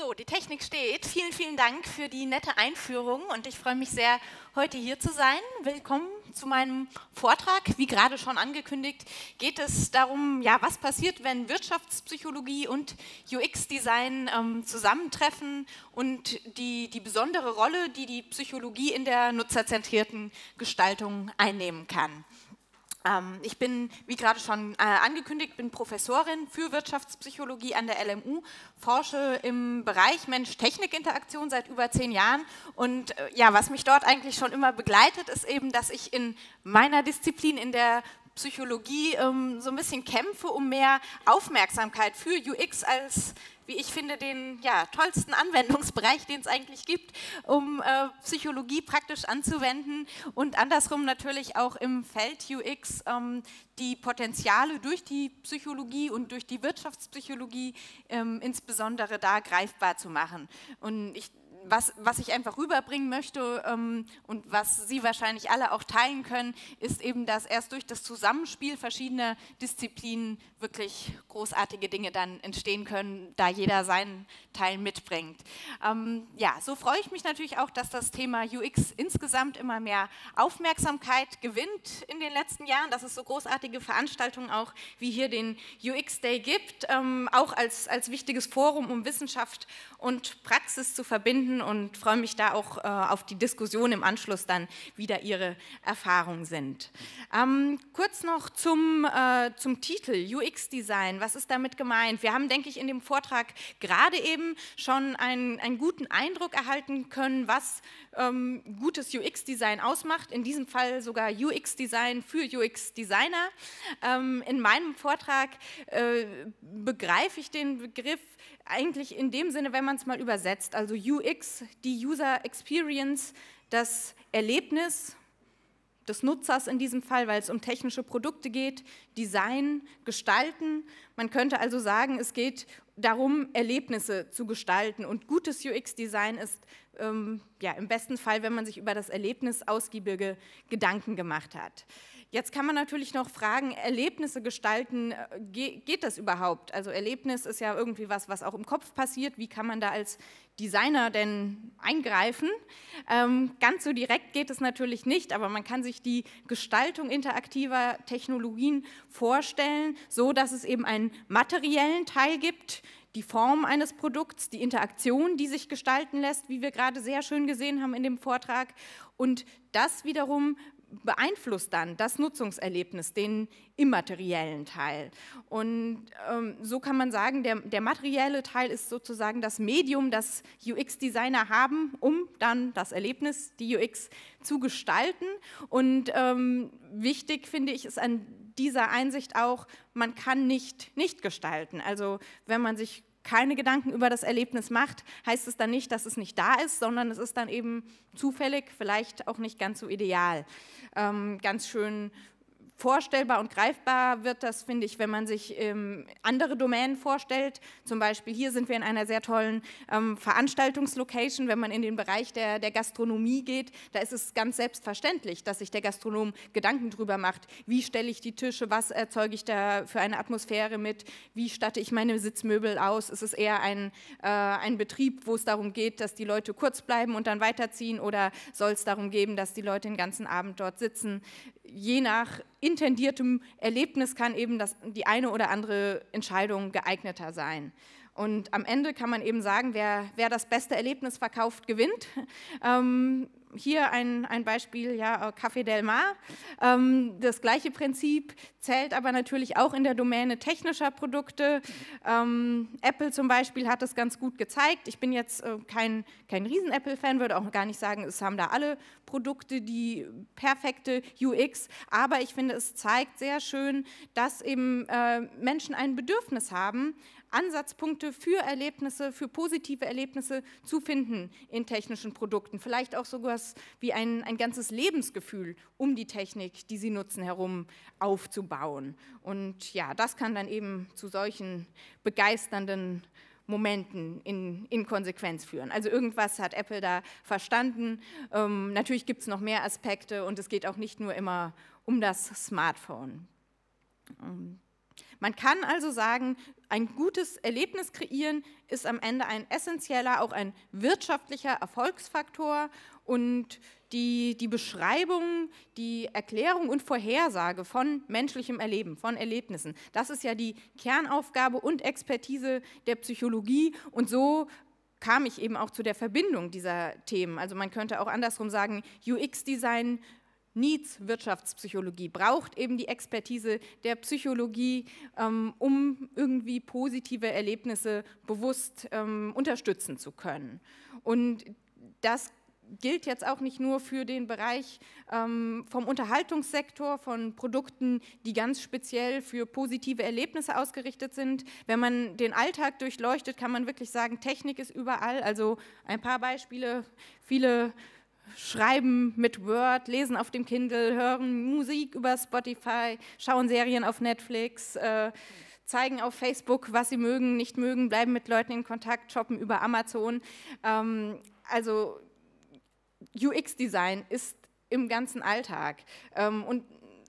So, die Technik steht. Vielen, vielen Dank für die nette Einführung und ich freue mich sehr, heute hier zu sein. Willkommen zu meinem Vortrag. Wie gerade schon angekündigt, geht es darum, ja, was passiert, wenn Wirtschaftspsychologie und UX-Design ähm, zusammentreffen und die, die besondere Rolle, die die Psychologie in der nutzerzentrierten Gestaltung einnehmen kann. Ähm, ich bin, wie gerade schon äh, angekündigt, bin Professorin für Wirtschaftspsychologie an der LMU, forsche im Bereich Mensch-Technik-Interaktion seit über zehn Jahren. Und äh, ja, was mich dort eigentlich schon immer begleitet, ist eben, dass ich in meiner Disziplin, in der Psychologie ähm, so ein bisschen kämpfe um mehr Aufmerksamkeit für UX als wie ich finde, den ja, tollsten Anwendungsbereich, den es eigentlich gibt, um äh, Psychologie praktisch anzuwenden und andersrum natürlich auch im Feld UX ähm, die Potenziale durch die Psychologie und durch die Wirtschaftspsychologie ähm, insbesondere da greifbar zu machen. Und ich was, was ich einfach rüberbringen möchte ähm, und was Sie wahrscheinlich alle auch teilen können, ist eben, dass erst durch das Zusammenspiel verschiedener Disziplinen wirklich großartige Dinge dann entstehen können, da jeder seinen Teil mitbringt. Ähm, ja, so freue ich mich natürlich auch, dass das Thema UX insgesamt immer mehr Aufmerksamkeit gewinnt in den letzten Jahren, dass es so großartige Veranstaltungen auch wie hier den UX Day gibt, ähm, auch als, als wichtiges Forum, um Wissenschaft und Praxis zu verbinden und freue mich da auch äh, auf die Diskussion im Anschluss dann, wie da Ihre Erfahrungen sind. Ähm, kurz noch zum, äh, zum Titel UX-Design. Was ist damit gemeint? Wir haben, denke ich, in dem Vortrag gerade eben schon einen, einen guten Eindruck erhalten können, was ähm, gutes UX-Design ausmacht. In diesem Fall sogar UX-Design für UX-Designer. Ähm, in meinem Vortrag äh, begreife ich den Begriff eigentlich in dem Sinne, wenn man es mal übersetzt, also UX, die User Experience, das Erlebnis des Nutzers in diesem Fall, weil es um technische Produkte geht, Design, Gestalten. Man könnte also sagen, es geht darum, Erlebnisse zu gestalten. Und gutes UX-Design ist ähm, ja, im besten Fall, wenn man sich über das Erlebnis ausgiebige Gedanken gemacht hat. Jetzt kann man natürlich noch fragen, Erlebnisse gestalten, äh, geht das überhaupt? Also Erlebnis ist ja irgendwie was, was auch im Kopf passiert. Wie kann man da als Designer denn eingreifen? Ähm, ganz so direkt geht es natürlich nicht, aber man kann sich die Gestaltung interaktiver Technologien vorstellen, so dass es eben einen materiellen Teil gibt, die Form eines Produkts, die Interaktion, die sich gestalten lässt, wie wir gerade sehr schön gesehen haben in dem Vortrag. Und das wiederum beeinflusst dann das Nutzungserlebnis, den immateriellen Teil. Und ähm, so kann man sagen, der, der, materielle Teil ist sozusagen das Medium, das UX-Designer haben, um dann das Erlebnis, die UX, zu gestalten. Und ähm, wichtig finde ich ist an dieser Einsicht auch, man kann nicht nicht gestalten. Also wenn man sich keine Gedanken über das Erlebnis macht, heißt es dann nicht, dass es nicht da ist, sondern es ist dann eben zufällig, vielleicht auch nicht ganz so ideal. Ähm, ganz schön vorstellbar und greifbar wird das, finde ich, wenn man sich ähm, andere Domänen vorstellt. Zum Beispiel hier sind wir in einer sehr tollen ähm, Veranstaltungslocation. Wenn man in den Bereich der, der Gastronomie geht, da ist es ganz selbstverständlich, dass sich der Gastronom Gedanken darüber macht, wie stelle ich die Tische, was erzeuge ich da für eine Atmosphäre mit, wie statte ich meine Sitzmöbel aus. Ist Es eher ein, äh, ein Betrieb, wo es darum geht, dass die Leute kurz bleiben und dann weiterziehen oder soll es darum geben, dass die Leute den ganzen Abend dort sitzen je nach intendiertem Erlebnis kann eben das, die eine oder andere Entscheidung geeigneter sein. Und am Ende kann man eben sagen, wer, wer das beste Erlebnis verkauft, gewinnt. Ähm, hier ein, ein Beispiel, ja, äh, Café Del Mar. Ähm, das gleiche Prinzip zählt aber natürlich auch in der Domäne technischer Produkte. Ähm, Apple zum Beispiel hat das ganz gut gezeigt. Ich bin jetzt äh, kein, kein Riesen-Apple-Fan, würde auch gar nicht sagen, es haben da alle Produkte die perfekte UX, aber ich finde, es zeigt sehr schön, dass eben äh, Menschen ein Bedürfnis haben, Ansatzpunkte für Erlebnisse, für positive Erlebnisse zu finden in technischen Produkten. Vielleicht auch sogar wie ein, ein ganzes Lebensgefühl um die Technik, die sie nutzen, herum aufzubauen. Und ja, das kann dann eben zu solchen begeisternden Momenten in, in Konsequenz führen. Also irgendwas hat Apple da verstanden. Ähm, natürlich gibt es noch mehr Aspekte und es geht auch nicht nur immer um das Smartphone. Ähm, man kann also sagen, ein gutes Erlebnis kreieren ist am Ende ein essentieller, auch ein wirtschaftlicher Erfolgsfaktor und die, die Beschreibung, die Erklärung und Vorhersage von menschlichem Erleben, von Erlebnissen. Das ist ja die Kernaufgabe und Expertise der Psychologie und so kam ich eben auch zu der Verbindung dieser Themen. Also man könnte auch andersrum sagen, UX-Design Needs Wirtschaftspsychologie, braucht eben die Expertise der Psychologie, ähm, um irgendwie positive Erlebnisse bewusst ähm, unterstützen zu können. Und das gilt jetzt auch nicht nur für den Bereich ähm, vom Unterhaltungssektor, von Produkten, die ganz speziell für positive Erlebnisse ausgerichtet sind. Wenn man den Alltag durchleuchtet, kann man wirklich sagen, Technik ist überall. Also ein paar Beispiele, viele Schreiben mit Word, lesen auf dem Kindle, hören Musik über Spotify, schauen Serien auf Netflix, äh, zeigen auf Facebook, was sie mögen, nicht mögen, bleiben mit Leuten in Kontakt, shoppen über Amazon. Ähm, also UX-Design ist im ganzen Alltag. Ähm, und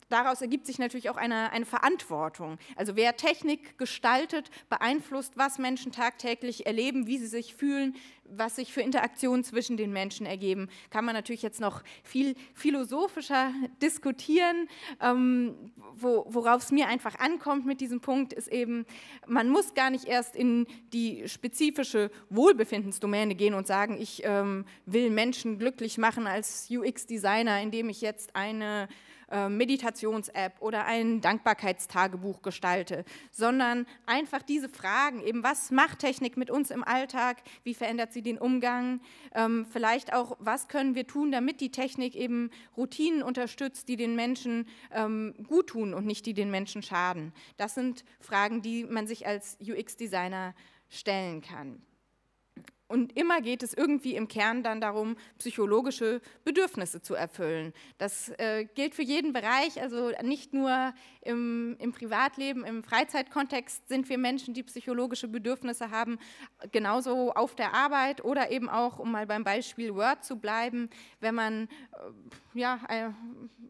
daraus ergibt sich natürlich auch eine, eine Verantwortung. Also wer Technik gestaltet, beeinflusst, was Menschen tagtäglich erleben, wie sie sich fühlen, was sich für Interaktionen zwischen den Menschen ergeben. Kann man natürlich jetzt noch viel philosophischer diskutieren. Ähm, wo, worauf es mir einfach ankommt mit diesem Punkt, ist eben, man muss gar nicht erst in die spezifische Wohlbefindensdomäne gehen und sagen, ich ähm, will Menschen glücklich machen als UX-Designer, indem ich jetzt eine ähm, Meditations-App oder ein Dankbarkeitstagebuch gestalte, sondern einfach diese Fragen, eben was macht Technik mit uns im Alltag, wie verändert sie den Umgang, ähm, vielleicht auch, was können wir tun, damit die Technik eben Routinen unterstützt, die den Menschen ähm, gut tun und nicht die den Menschen schaden. Das sind Fragen, die man sich als UX-Designer stellen kann. Und immer geht es irgendwie im Kern dann darum, psychologische Bedürfnisse zu erfüllen. Das äh, gilt für jeden Bereich, also nicht nur im, im Privatleben, im Freizeitkontext sind wir Menschen, die psychologische Bedürfnisse haben, genauso auf der Arbeit oder eben auch, um mal beim Beispiel Word zu bleiben, wenn man äh, ja, äh,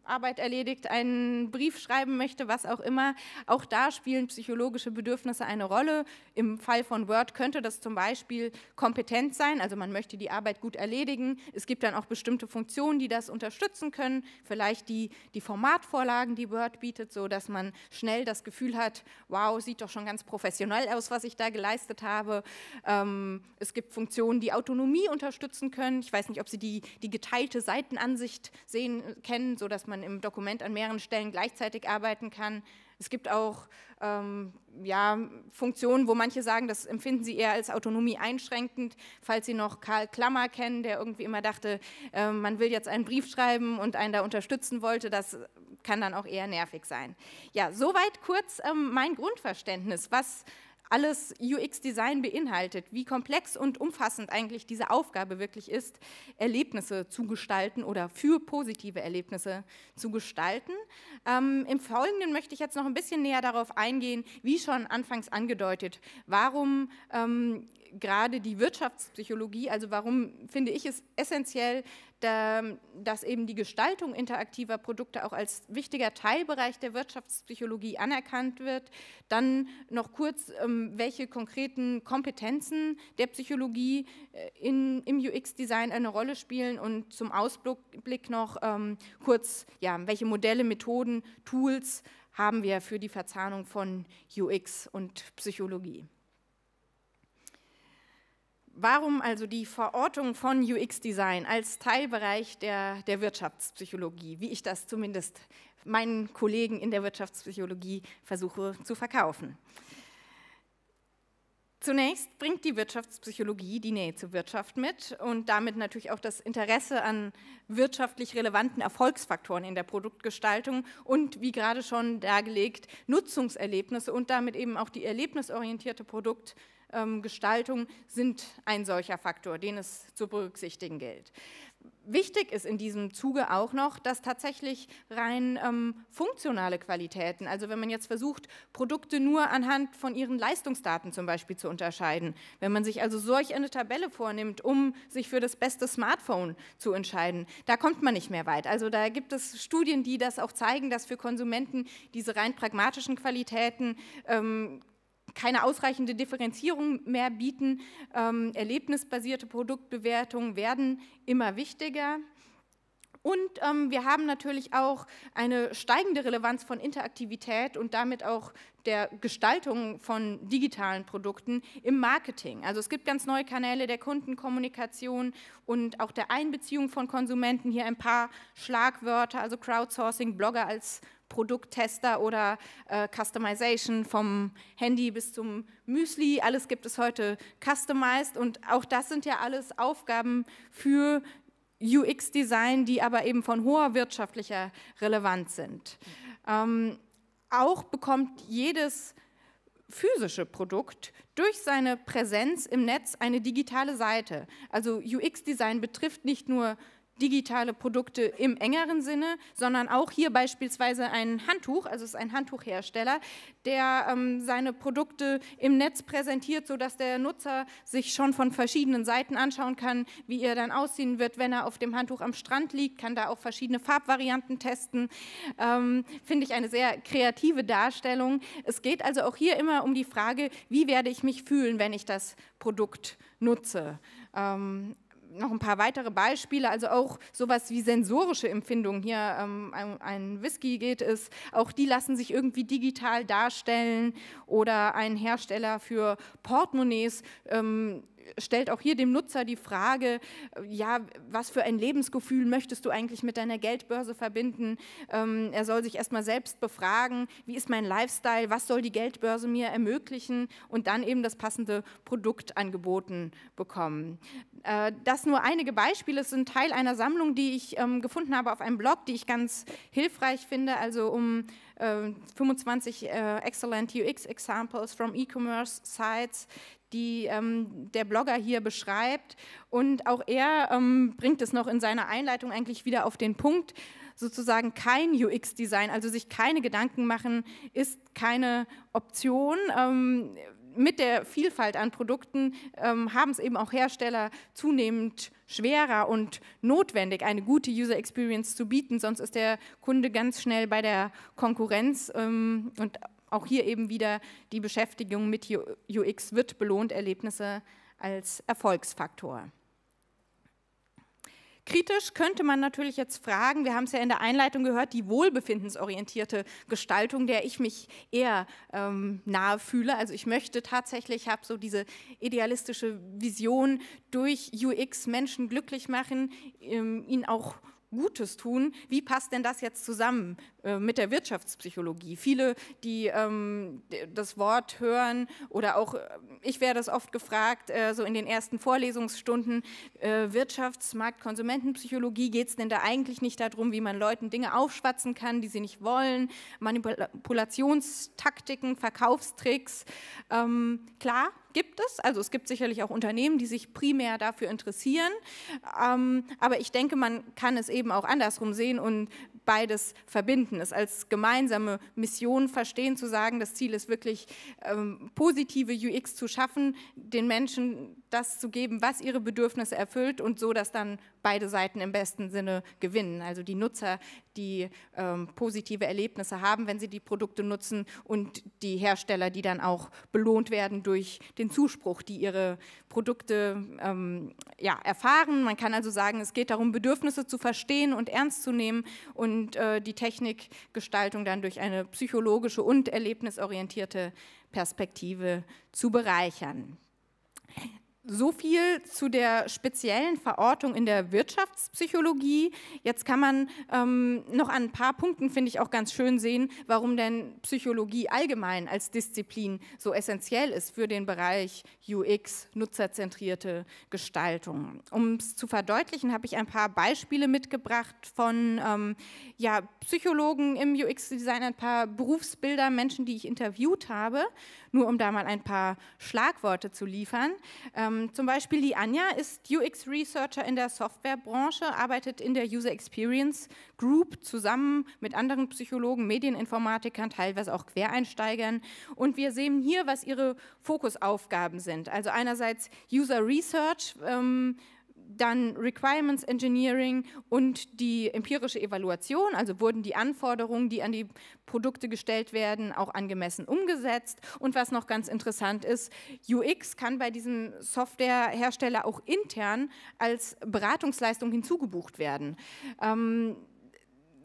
Arbeit erledigt, einen Brief schreiben möchte, was auch immer, auch da spielen psychologische Bedürfnisse eine Rolle. Im Fall von Word könnte das zum Beispiel Kompetenz kompetent sein, also man möchte die Arbeit gut erledigen. Es gibt dann auch bestimmte Funktionen, die das unterstützen können, vielleicht die, die Formatvorlagen, die Word bietet, sodass man schnell das Gefühl hat, wow, sieht doch schon ganz professionell aus, was ich da geleistet habe. Ähm, es gibt Funktionen, die Autonomie unterstützen können. Ich weiß nicht, ob Sie die, die geteilte Seitenansicht sehen, kennen, sodass man im Dokument an mehreren Stellen gleichzeitig arbeiten kann. Es gibt auch ähm, ja, Funktionen, wo manche sagen, das empfinden sie eher als Autonomie einschränkend, falls sie noch Karl Klammer kennen, der irgendwie immer dachte, äh, man will jetzt einen Brief schreiben und einen da unterstützen wollte, das kann dann auch eher nervig sein. Ja, soweit kurz ähm, mein Grundverständnis, was alles UX-Design beinhaltet, wie komplex und umfassend eigentlich diese Aufgabe wirklich ist, Erlebnisse zu gestalten oder für positive Erlebnisse zu gestalten. Ähm, Im Folgenden möchte ich jetzt noch ein bisschen näher darauf eingehen, wie schon anfangs angedeutet, warum ähm, gerade die Wirtschaftspsychologie, also warum finde ich es essentiell, da, dass eben die Gestaltung interaktiver Produkte auch als wichtiger Teilbereich der Wirtschaftspsychologie anerkannt wird. Dann noch kurz, ähm, welche konkreten Kompetenzen der Psychologie äh, in, im UX-Design eine Rolle spielen und zum Ausblick noch ähm, kurz, ja, welche Modelle, Methoden, Tools haben wir für die Verzahnung von UX und Psychologie. Warum also die Verortung von UX-Design als Teilbereich der, der Wirtschaftspsychologie, wie ich das zumindest meinen Kollegen in der Wirtschaftspsychologie versuche zu verkaufen? Zunächst bringt die Wirtschaftspsychologie die Nähe zur Wirtschaft mit und damit natürlich auch das Interesse an wirtschaftlich relevanten Erfolgsfaktoren in der Produktgestaltung und, wie gerade schon dargelegt, Nutzungserlebnisse und damit eben auch die erlebnisorientierte Produktgestaltung ähm, Gestaltung sind ein solcher Faktor, den es zu berücksichtigen gilt. Wichtig ist in diesem Zuge auch noch, dass tatsächlich rein ähm, funktionale Qualitäten, also wenn man jetzt versucht, Produkte nur anhand von ihren Leistungsdaten zum Beispiel zu unterscheiden, wenn man sich also solch eine Tabelle vornimmt, um sich für das beste Smartphone zu entscheiden, da kommt man nicht mehr weit. Also da gibt es Studien, die das auch zeigen, dass für Konsumenten diese rein pragmatischen Qualitäten ähm, keine ausreichende Differenzierung mehr bieten. Ähm, erlebnisbasierte Produktbewertungen werden immer wichtiger. Und ähm, wir haben natürlich auch eine steigende Relevanz von Interaktivität und damit auch der Gestaltung von digitalen Produkten im Marketing. Also es gibt ganz neue Kanäle der Kundenkommunikation und auch der Einbeziehung von Konsumenten. Hier ein paar Schlagwörter, also Crowdsourcing, Blogger als Produkttester oder äh, Customization vom Handy bis zum Müsli. Alles gibt es heute customized und auch das sind ja alles Aufgaben für UX-Design, die aber eben von hoher wirtschaftlicher Relevanz sind. Ähm, auch bekommt jedes physische Produkt durch seine Präsenz im Netz eine digitale Seite. Also UX-Design betrifft nicht nur digitale Produkte im engeren Sinne, sondern auch hier beispielsweise ein Handtuch, also es ist ein Handtuchhersteller, der ähm, seine Produkte im Netz präsentiert, sodass der Nutzer sich schon von verschiedenen Seiten anschauen kann, wie er dann aussehen wird, wenn er auf dem Handtuch am Strand liegt, kann da auch verschiedene Farbvarianten testen. Ähm, Finde ich eine sehr kreative Darstellung. Es geht also auch hier immer um die Frage, wie werde ich mich fühlen, wenn ich das Produkt nutze. Ähm, noch ein paar weitere Beispiele, also auch sowas wie sensorische Empfindungen. Hier ähm, ein, ein Whisky geht es, auch die lassen sich irgendwie digital darstellen. Oder ein Hersteller für Portemonnaies ähm, stellt auch hier dem Nutzer die Frage, ja, was für ein Lebensgefühl möchtest du eigentlich mit deiner Geldbörse verbinden? Ähm, er soll sich erstmal selbst befragen, wie ist mein Lifestyle, was soll die Geldbörse mir ermöglichen und dann eben das passende Produkt angeboten bekommen. Äh, das nur einige Beispiele, es sind Teil einer Sammlung, die ich ähm, gefunden habe auf einem Blog, die ich ganz hilfreich finde, also um 25 uh, äh, äh, excellent UX examples from e-commerce sites, die ähm, der Blogger hier beschreibt. Und auch er ähm, bringt es noch in seiner Einleitung eigentlich wieder auf den Punkt, sozusagen kein UX-Design, also sich keine Gedanken machen, ist keine Option. Ähm, mit der Vielfalt an Produkten ähm, haben es eben auch Hersteller zunehmend schwerer und notwendig, eine gute User Experience zu bieten. Sonst ist der Kunde ganz schnell bei der Konkurrenz ähm, und auch hier eben wieder die Beschäftigung mit UX wird belohnt, Erlebnisse als Erfolgsfaktor. Kritisch könnte man natürlich jetzt fragen, wir haben es ja in der Einleitung gehört, die wohlbefindensorientierte Gestaltung, der ich mich eher ähm, nahe fühle. Also ich möchte tatsächlich, habe so diese idealistische Vision durch UX Menschen glücklich machen, ähm, ihnen auch Gutes tun. Wie passt denn das jetzt zusammen äh, mit der Wirtschaftspsychologie? Viele, die ähm, das Wort hören oder auch, äh, ich werde das oft gefragt, äh, so in den ersten Vorlesungsstunden, äh, Wirtschafts-, Markt-, Konsumentenpsychologie, geht es denn da eigentlich nicht darum, wie man Leuten Dinge aufschwatzen kann, die sie nicht wollen, Manipulationstaktiken, Verkaufstricks? Ähm, klar, gibt es. Also es gibt sicherlich auch Unternehmen, die sich primär dafür interessieren. Ähm, aber ich denke, man kann es eben auch andersrum sehen und beides verbinden, es als gemeinsame Mission verstehen, zu sagen, das Ziel ist wirklich ähm, positive UX zu schaffen, den Menschen das zu geben, was ihre Bedürfnisse erfüllt und so, dass dann beide Seiten im besten Sinne gewinnen. Also die Nutzer, die ähm, positive Erlebnisse haben, wenn sie die Produkte nutzen und die Hersteller, die dann auch belohnt werden durch den Zuspruch, die ihre Produkte ähm, ja, erfahren. Man kann also sagen, es geht darum, Bedürfnisse zu verstehen und ernst zu nehmen und äh, die Technikgestaltung dann durch eine psychologische und erlebnisorientierte Perspektive zu bereichern so viel zu der speziellen Verortung in der Wirtschaftspsychologie. Jetzt kann man ähm, noch an ein paar Punkten, finde ich, auch ganz schön sehen, warum denn Psychologie allgemein als Disziplin so essentiell ist für den Bereich UX, nutzerzentrierte Gestaltung. Um es zu verdeutlichen, habe ich ein paar Beispiele mitgebracht von ähm, ja, Psychologen im UX-Design, ein paar Berufsbilder, Menschen, die ich interviewt habe nur um da mal ein paar Schlagworte zu liefern. Ähm, zum Beispiel die Anja ist UX-Researcher in der Softwarebranche, arbeitet in der User Experience Group zusammen mit anderen Psychologen, Medieninformatikern, teilweise auch Quereinsteigern. Und wir sehen hier, was ihre Fokusaufgaben sind. Also einerseits User Research. Ähm, dann Requirements Engineering und die empirische Evaluation, also wurden die Anforderungen, die an die Produkte gestellt werden, auch angemessen umgesetzt. Und was noch ganz interessant ist, UX kann bei diesem Softwarehersteller auch intern als Beratungsleistung hinzugebucht werden. Ähm,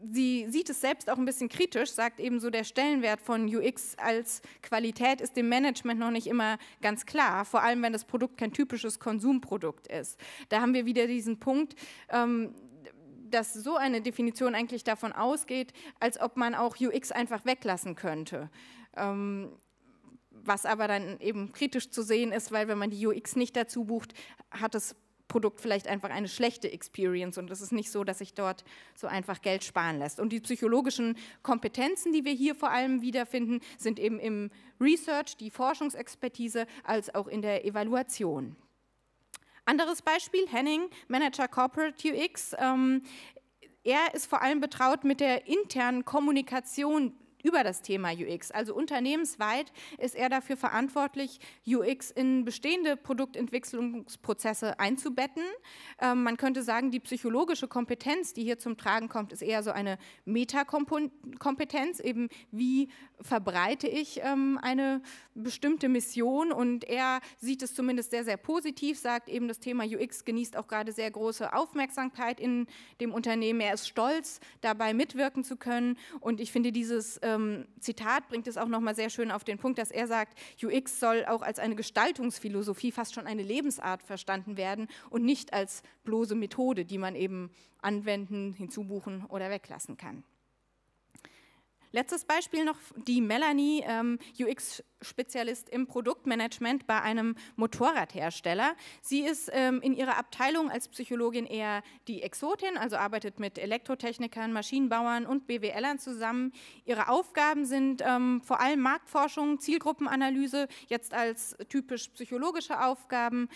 sie sieht es selbst auch ein bisschen kritisch, sagt eben so, der Stellenwert von UX als Qualität ist dem Management noch nicht immer ganz klar, vor allem wenn das Produkt kein typisches Konsumprodukt ist. Da haben wir wieder diesen Punkt, ähm, dass so eine Definition eigentlich davon ausgeht, als ob man auch UX einfach weglassen könnte. Ähm, was aber dann eben kritisch zu sehen ist, weil wenn man die UX nicht dazu bucht, hat es Produkt vielleicht einfach eine schlechte Experience und es ist nicht so, dass sich dort so einfach Geld sparen lässt. Und die psychologischen Kompetenzen, die wir hier vor allem wiederfinden, sind eben im Research, die Forschungsexpertise, als auch in der Evaluation. Anderes Beispiel, Henning, Manager Corporate UX. Ähm, er ist vor allem betraut mit der internen Kommunikation über das Thema UX. Also unternehmensweit ist er dafür verantwortlich, UX in bestehende Produktentwicklungsprozesse einzubetten. Ähm, man könnte sagen, die psychologische Kompetenz, die hier zum Tragen kommt, ist eher so eine Metakompetenz, eben wie verbreite ich ähm, eine bestimmte Mission und er sieht es zumindest sehr, sehr positiv, sagt eben, das Thema UX genießt auch gerade sehr große Aufmerksamkeit in dem Unternehmen. Er ist stolz, dabei mitwirken zu können und ich finde dieses äh, ähm, Zitat bringt es auch nochmal sehr schön auf den Punkt, dass er sagt, UX soll auch als eine Gestaltungsphilosophie, fast schon eine Lebensart verstanden werden und nicht als bloße Methode, die man eben anwenden, hinzubuchen oder weglassen kann. Letztes Beispiel noch, die Melanie, ähm, UX-Spezialist im Produktmanagement bei einem Motorradhersteller. Sie ist ähm, in ihrer Abteilung als Psychologin eher die Exotin, also arbeitet mit Elektrotechnikern, Maschinenbauern und BWLern zusammen. Ihre Aufgaben sind ähm, vor allem Marktforschung, Zielgruppenanalyse, jetzt als typisch psychologische Aufgaben,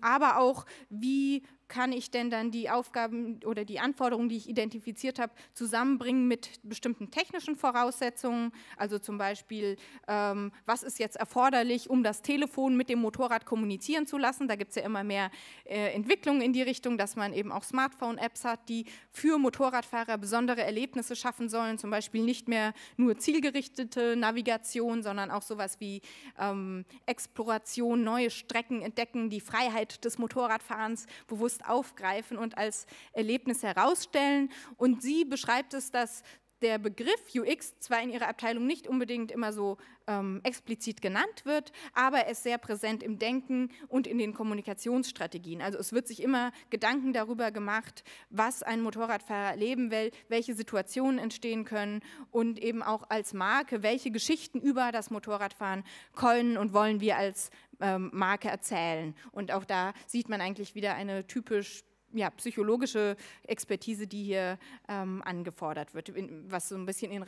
aber auch wie kann ich denn dann die Aufgaben oder die Anforderungen, die ich identifiziert habe, zusammenbringen mit bestimmten technischen Voraussetzungen? Also zum Beispiel, ähm, was ist jetzt erforderlich, um das Telefon mit dem Motorrad kommunizieren zu lassen? Da gibt es ja immer mehr äh, Entwicklungen in die Richtung, dass man eben auch Smartphone-Apps hat, die für Motorradfahrer besondere Erlebnisse schaffen sollen. Zum Beispiel nicht mehr nur zielgerichtete Navigation, sondern auch sowas wie ähm, Exploration, neue Strecken entdecken, die Freiheit des Motorradfahrens bewusst bewusst aufgreifen und als Erlebnis herausstellen. Und sie beschreibt es, dass der Begriff UX zwar in ihrer Abteilung nicht unbedingt immer so ähm, explizit genannt wird, aber es sehr präsent im Denken und in den Kommunikationsstrategien. Also es wird sich immer Gedanken darüber gemacht, was ein Motorradfahrer erleben will, welche Situationen entstehen können und eben auch als Marke, welche Geschichten über das Motorradfahren können und wollen wir als ähm, Marke erzählen. Und auch da sieht man eigentlich wieder eine typisch ja, psychologische Expertise, die hier ähm, angefordert wird, in, was so ein bisschen in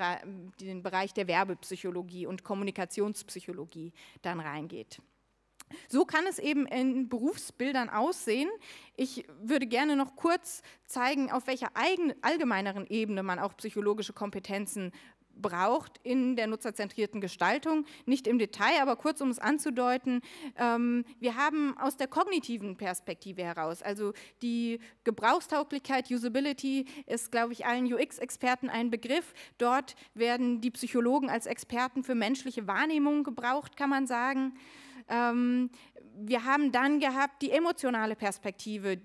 den Bereich der Werbepsychologie und Kommunikationspsychologie dann reingeht. So kann es eben in Berufsbildern aussehen. Ich würde gerne noch kurz zeigen, auf welcher allgemeineren Ebene man auch psychologische Kompetenzen braucht in der nutzerzentrierten Gestaltung. Nicht im Detail, aber kurz, um es anzudeuten, ähm, wir haben aus der kognitiven Perspektive heraus, also die Gebrauchstauglichkeit, Usability ist, glaube ich, allen UX-Experten ein Begriff. Dort werden die Psychologen als Experten für menschliche Wahrnehmung gebraucht, kann man sagen. Ähm, wir haben dann gehabt die emotionale Perspektive.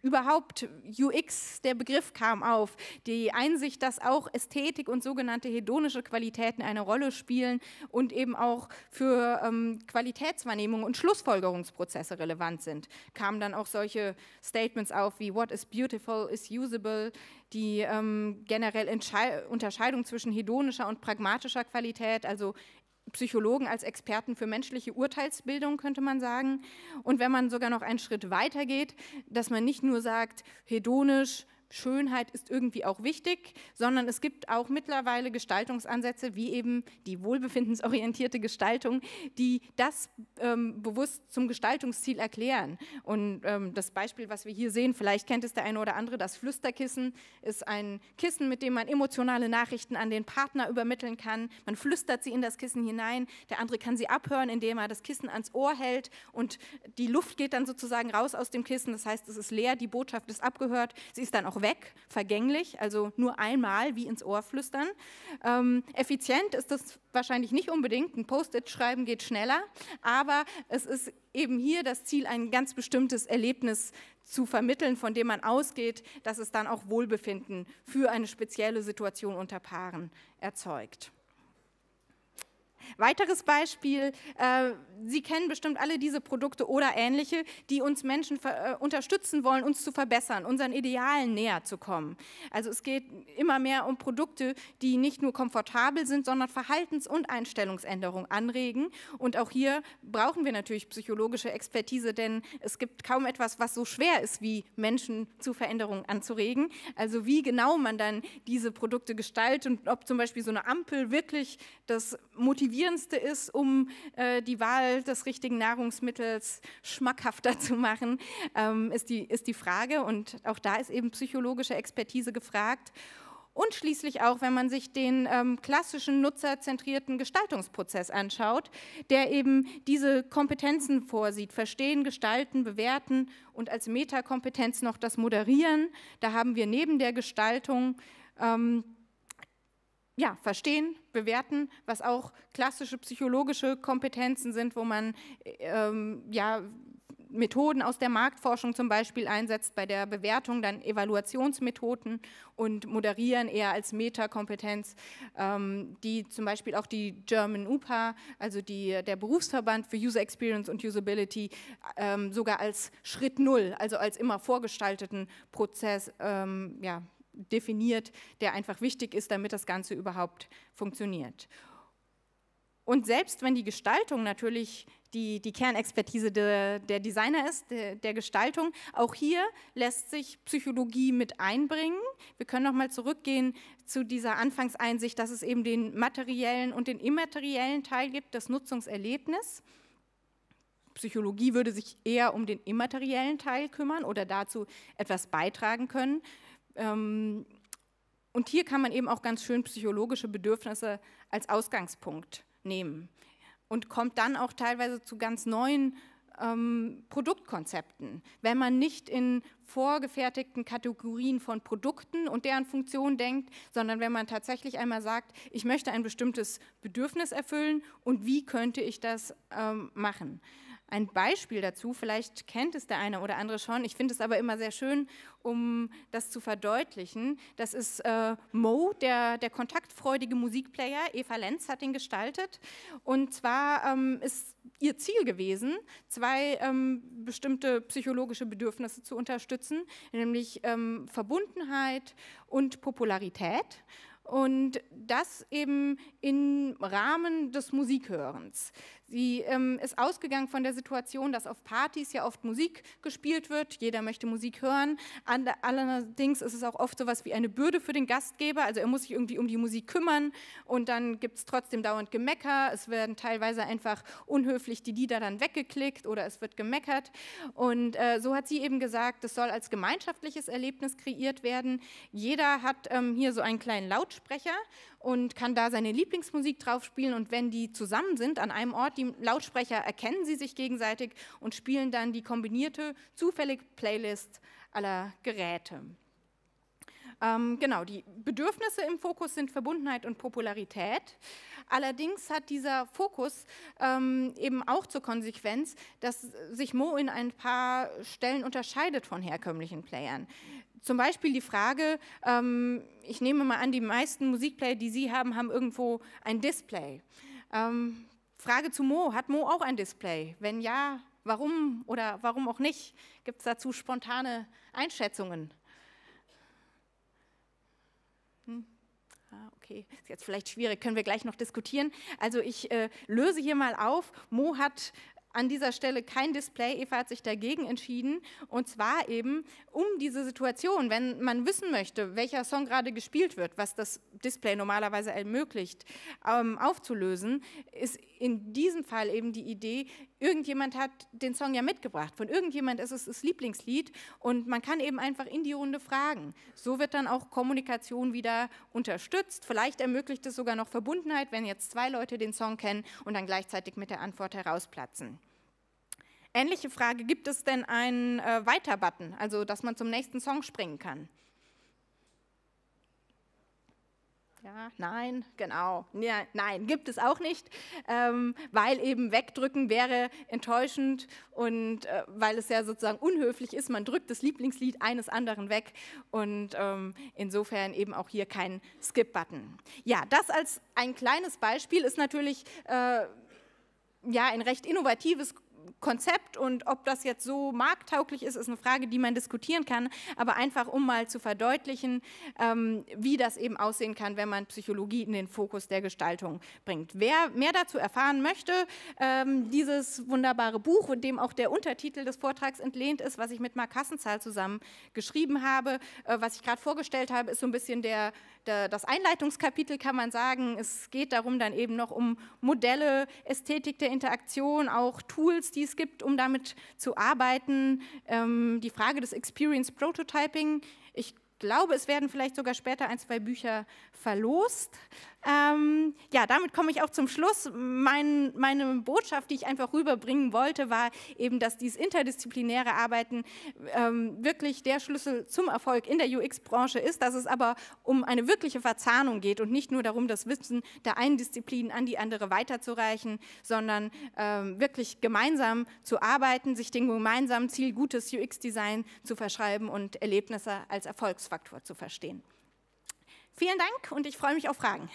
Überhaupt UX, der Begriff kam auf. Die Einsicht, dass auch Ästhetik und sogenannte hedonische Qualitäten eine Rolle spielen und eben auch für ähm, Qualitätswahrnehmung und Schlussfolgerungsprozesse relevant sind, kamen dann auch solche Statements auf wie What is beautiful is usable, die ähm, generell Entschei Unterscheidung zwischen hedonischer und pragmatischer Qualität, also Psychologen als Experten für menschliche Urteilsbildung, könnte man sagen. Und wenn man sogar noch einen Schritt weiter geht, dass man nicht nur sagt, hedonisch, Schönheit ist irgendwie auch wichtig, sondern es gibt auch mittlerweile Gestaltungsansätze wie eben die wohlbefindensorientierte Gestaltung, die das ähm, bewusst zum Gestaltungsziel erklären. Und ähm, das Beispiel, was wir hier sehen, vielleicht kennt es der eine oder andere, das Flüsterkissen ist ein Kissen, mit dem man emotionale Nachrichten an den Partner übermitteln kann. Man flüstert sie in das Kissen hinein, der andere kann sie abhören, indem er das Kissen ans Ohr hält und die Luft geht dann sozusagen raus aus dem Kissen. Das heißt, es ist leer, die Botschaft ist abgehört, sie ist dann auch auch weg, vergänglich, also nur einmal wie ins Ohr flüstern. Ähm, effizient ist das wahrscheinlich nicht unbedingt, ein Post-it schreiben geht schneller, aber es ist eben hier das Ziel, ein ganz bestimmtes Erlebnis zu vermitteln, von dem man ausgeht, dass es dann auch Wohlbefinden für eine spezielle Situation unter Paaren erzeugt. Weiteres Beispiel, äh, Sie kennen bestimmt alle diese Produkte oder ähnliche, die uns Menschen äh, unterstützen wollen, uns zu verbessern, unseren Idealen näher zu kommen. Also es geht immer mehr um Produkte, die nicht nur komfortabel sind, sondern Verhaltens- und Einstellungsänderungen anregen. Und auch hier brauchen wir natürlich psychologische Expertise, denn es gibt kaum etwas, was so schwer ist, wie Menschen zu Veränderungen anzuregen. Also wie genau man dann diese Produkte gestaltet und ob zum Beispiel so eine Ampel wirklich das motiviert motivierendste ist, um äh, die Wahl des richtigen Nahrungsmittels schmackhafter zu machen, ähm, ist, die, ist die Frage. Und auch da ist eben psychologische Expertise gefragt. Und schließlich auch, wenn man sich den ähm, klassischen nutzerzentrierten Gestaltungsprozess anschaut, der eben diese Kompetenzen vorsieht, verstehen, gestalten, bewerten und als Metakompetenz noch das Moderieren. Da haben wir neben der Gestaltung ähm, ja, verstehen, bewerten, was auch klassische psychologische Kompetenzen sind, wo man ähm, ja, Methoden aus der Marktforschung zum Beispiel einsetzt bei der Bewertung, dann Evaluationsmethoden und moderieren eher als Metakompetenz, ähm, die zum Beispiel auch die German UPA, also die, der Berufsverband für User Experience und Usability, ähm, sogar als Schritt Null, also als immer vorgestalteten Prozess ähm, ja, definiert, der einfach wichtig ist, damit das Ganze überhaupt funktioniert. Und selbst wenn die Gestaltung natürlich die, die Kernexpertise de, der Designer ist, de, der Gestaltung, auch hier lässt sich Psychologie mit einbringen. Wir können nochmal zurückgehen zu dieser Anfangseinsicht, dass es eben den materiellen und den immateriellen Teil gibt, das Nutzungserlebnis. Psychologie würde sich eher um den immateriellen Teil kümmern oder dazu etwas beitragen können. Ähm, und hier kann man eben auch ganz schön psychologische Bedürfnisse als Ausgangspunkt nehmen und kommt dann auch teilweise zu ganz neuen ähm, Produktkonzepten. Wenn man nicht in vorgefertigten Kategorien von Produkten und deren Funktion denkt, sondern wenn man tatsächlich einmal sagt, ich möchte ein bestimmtes Bedürfnis erfüllen und wie könnte ich das ähm, machen ein Beispiel dazu. Vielleicht kennt es der eine oder andere schon. Ich finde es aber immer sehr schön, um das zu verdeutlichen. Das ist äh, Mo, der, der kontaktfreudige Musikplayer. Eva Lenz hat ihn gestaltet. Und zwar ähm, ist ihr Ziel gewesen, zwei ähm, bestimmte psychologische Bedürfnisse zu unterstützen, nämlich ähm, Verbundenheit und Popularität. Und das eben im Rahmen des Musikhörens. Sie ähm, ist ausgegangen von der Situation, dass auf Partys ja oft Musik gespielt wird. Jeder möchte Musik hören. Allerdings ist es auch oft so etwas wie eine Bürde für den Gastgeber. Also er muss sich irgendwie um die Musik kümmern und dann gibt es trotzdem dauernd Gemecker. Es werden teilweise einfach unhöflich die Lieder dann weggeklickt oder es wird gemeckert. Und äh, so hat sie eben gesagt, es soll als gemeinschaftliches Erlebnis kreiert werden. Jeder hat ähm, hier so einen kleinen Lautsprecher und kann da seine Lieblingsmusik draufspielen. Und wenn die zusammen sind an einem Ort, die die Lautsprecher erkennen sie sich gegenseitig und spielen dann die kombinierte, zufällig Playlist aller Geräte. Ähm, genau, die Bedürfnisse im Fokus sind Verbundenheit und Popularität. Allerdings hat dieser Fokus ähm, eben auch zur Konsequenz, dass sich Mo in ein paar Stellen unterscheidet von herkömmlichen Playern. Zum Beispiel die Frage, ähm, ich nehme mal an, die meisten Musikplayer, die Sie haben, haben irgendwo ein Display. Ähm, Frage zu Mo, hat Mo auch ein Display? Wenn ja, warum oder warum auch nicht? Gibt es dazu spontane Einschätzungen? Hm? Ah, okay, ist jetzt vielleicht schwierig, können wir gleich noch diskutieren. Also ich äh, löse hier mal auf, Mo hat an dieser Stelle kein Display. Eva hat sich dagegen entschieden. Und zwar eben um diese Situation, wenn man wissen möchte, welcher Song gerade gespielt wird, was das Display normalerweise ermöglicht, ähm, aufzulösen, ist in diesem Fall eben die Idee, Irgendjemand hat den Song ja mitgebracht. Von irgendjemand ist es das Lieblingslied und man kann eben einfach in die Runde fragen. So wird dann auch Kommunikation wieder unterstützt. Vielleicht ermöglicht es sogar noch Verbundenheit, wenn jetzt zwei Leute den Song kennen und dann gleichzeitig mit der Antwort herausplatzen. Ähnliche Frage, gibt es denn einen äh, Weiter-Button, also dass man zum nächsten Song springen kann? ja, nein, genau, ja, nein, gibt es auch nicht, ähm, weil eben wegdrücken wäre enttäuschend und äh, weil es ja sozusagen unhöflich ist, man drückt das Lieblingslied eines anderen weg und ähm, insofern eben auch hier kein Skip-Button. Ja, das als ein kleines Beispiel ist natürlich... Äh, ja, ein recht innovatives Konzept und ob das jetzt so marktauglich ist, ist eine Frage, die man diskutieren kann, aber einfach um mal zu verdeutlichen, ähm, wie das eben aussehen kann, wenn man Psychologie in den Fokus der Gestaltung bringt. Wer mehr dazu erfahren möchte, ähm, dieses wunderbare Buch, in dem auch der Untertitel des Vortrags entlehnt ist, was ich mit Mark Hassenzahl zusammen geschrieben habe, äh, was ich gerade vorgestellt habe, ist so ein bisschen der äh, das Einleitungskapitel kann man sagen, es geht darum dann eben noch um Modelle, Ästhetik der Interaktion, auch Tools, die es gibt, um damit zu arbeiten. Ähm, die Frage des Experience Prototyping. Ich glaube, es werden vielleicht sogar später ein, zwei Bücher verlost. Ähm, ja, damit komme ich auch zum Schluss. Mein, meine Botschaft, die ich einfach rüberbringen wollte, war eben, dass dieses interdisziplinäre Arbeiten ähm, wirklich der Schlüssel zum Erfolg in der UX-Branche ist, dass es aber um eine wirkliche Verzahnung geht und nicht nur darum, das Wissen der einen Disziplin an die andere weiterzureichen, sondern ähm, wirklich gemeinsam zu arbeiten, sich dem gemeinsamen Ziel gutes UX-Design zu verschreiben und Erlebnisse als Erfolgsfaktor zu verstehen. Vielen Dank und ich freue mich auf Fragen.